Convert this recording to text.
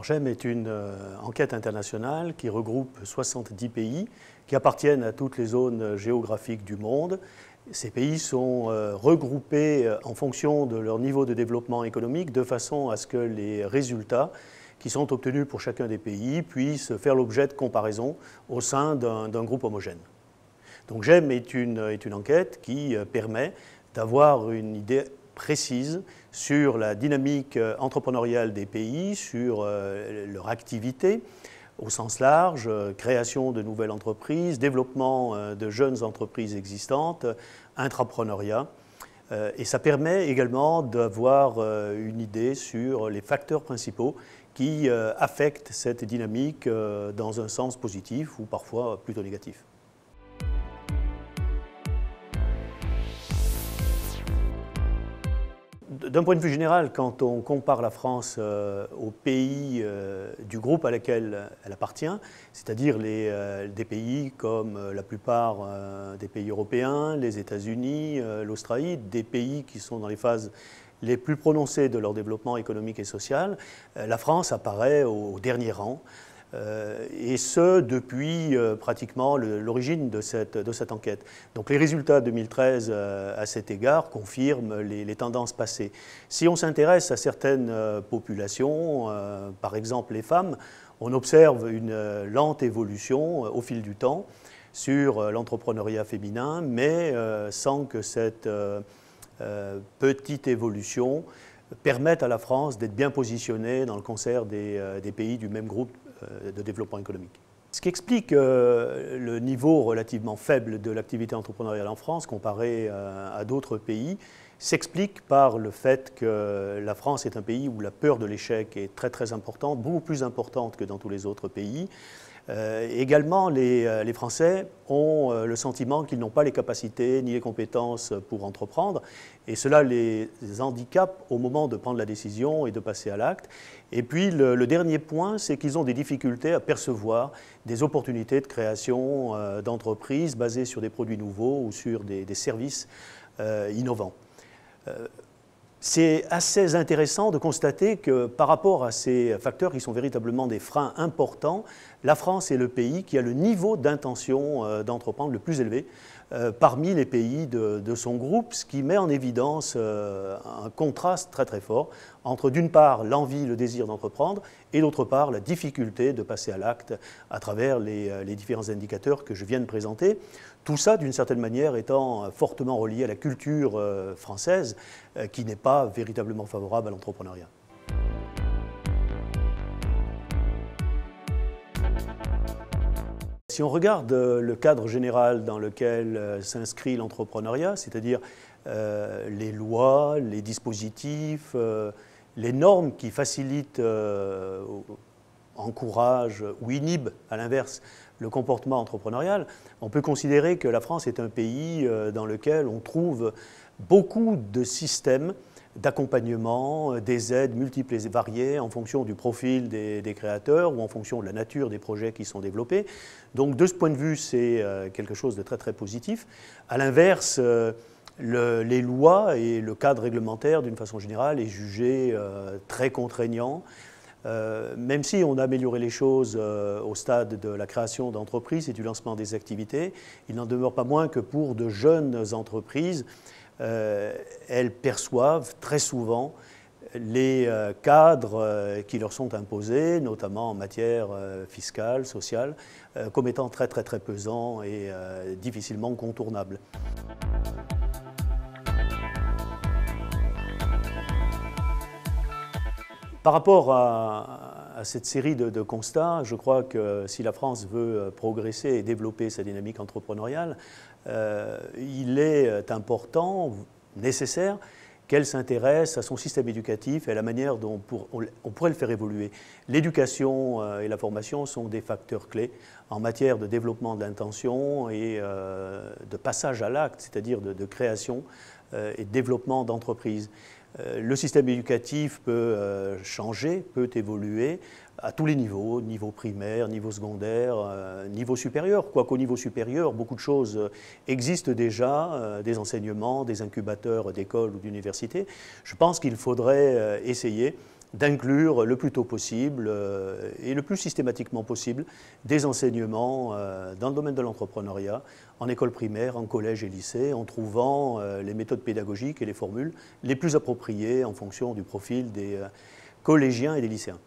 GEM est une euh, enquête internationale qui regroupe 70 pays qui appartiennent à toutes les zones géographiques du monde. Ces pays sont euh, regroupés euh, en fonction de leur niveau de développement économique de façon à ce que les résultats qui sont obtenus pour chacun des pays puissent faire l'objet de comparaisons au sein d'un groupe homogène. Donc GEM est une enquête qui permet d'avoir une idée précise sur la dynamique euh, entrepreneuriale des pays, sur euh, leur activité au sens large, euh, création de nouvelles entreprises, développement de jeunes entreprises existantes, intrapreneuriat. Et ça permet également d'avoir une idée sur les facteurs principaux qui affectent cette dynamique dans un sens positif ou parfois plutôt négatif. D'un point de vue général, quand on compare la France euh, aux pays euh, du groupe à laquelle elle appartient, c'est-à-dire euh, des pays comme la plupart des pays européens, les États-Unis, l'Australie, des pays qui sont dans les phases les plus prononcées de leur développement économique et social, la France apparaît au dernier rang. Euh, et ce, depuis euh, pratiquement l'origine de cette, de cette enquête. Donc les résultats 2013 euh, à cet égard confirment les, tendances passées. Si on s'intéresse à certaines populations, par exemple les femmes, on observe une lente évolution au fil du temps sur l'entrepreneuriat féminin, mais sans que cette petite évolution permette à la France d'être bien positionnée dans le concert des, des pays du même groupe euh, de développement économique. Ce qui explique euh, le niveau relativement faible de l'activité entrepreneuriale en France comparé euh, à d'autres pays s'explique par le fait que la France est un pays où la peur de l'échec est très très importante, beaucoup plus importante que dans tous les autres pays. Euh, également, euh, les, Français ont euh, le sentiment qu'ils n'ont pas les capacités ni les compétences pour entreprendre, et cela les handicape au moment de prendre la décision et de passer à l'acte. Et puis, le, dernier point, c'est qu'ils ont des difficultés à percevoir des opportunités de création d'entreprises basées sur des produits nouveaux ou sur des, services innovants. C'est assez intéressant de constater que par rapport à ces facteurs qui sont véritablement des freins importants, la France est le pays qui a le niveau d'intention euh, d'entreprendre le plus élevé euh, parmi les pays de, son groupe, ce qui met en évidence euh, un contraste très très fort entre d'une part l'envie, le désir d'entreprendre et d'autre part la difficulté de passer à l'acte à travers les, les, différents indicateurs que je viens de présenter. Tout ça, d'une certaine manière, étant fortement relié à la culture française qui n'est pas véritablement favorable à l'entrepreneuriat. Si on regarde euh, le cadre général dans lequel euh, s'inscrit l'entrepreneuriat, c'est-à-dire euh, les lois, les dispositifs, les normes qui facilitent, encouragent ou inhibent, à l'inverse, le comportement entrepreneurial, on peut considérer que la France est un pays dans lequel on trouve beaucoup de systèmes d'accompagnement, euh, des aides multiples et variées en fonction du profil des, créateurs ou en fonction de la nature des projets qui sont développés. Donc de ce point de vue, c'est euh, quelque chose de très très positif. À l'inverse, euh, les lois et le cadre réglementaire, d'une façon générale, est jugé très contraignant. même si on a amélioré les choses au stade de la création d'entreprises et du lancement des activités, il n'en demeure pas moins que pour de jeunes entreprises, euh, elles perçoivent très souvent les euh, cadres euh, qui leur sont imposés, notamment en matière fiscale, sociale, comme étant très très très pesants et difficilement contournables. Par rapport à, à cette série de, constats. Je crois que si la France veut euh, progresser et développer sa dynamique entrepreneuriale, euh, il est euh, important, nécessaire, qu'elle s'intéresse à son système éducatif et à la manière dont pour, on, pourrait le faire évoluer. L'éducation et la formation sont des facteurs clés en matière de développement de l'intention et de passage à l'acte, c'est-à-dire de, création et de développement d'entreprise. Euh, le système éducatif peut euh, changer, peut évoluer à tous les niveaux, niveau primaire, niveau secondaire, euh, niveau supérieur. Quoiqu'au niveau supérieur, beaucoup de choses existent déjà, des enseignements, des incubateurs d'écoles ou d'universités. Je pense qu'il faudrait essayer d'inclure le plus tôt possible euh, et le plus systématiquement possible des enseignements euh, dans le domaine de l'entrepreneuriat, en école primaire, en collège et lycée, en trouvant euh, les méthodes pédagogiques et les formules les plus appropriées en fonction du profil des collégiens et des lycéens.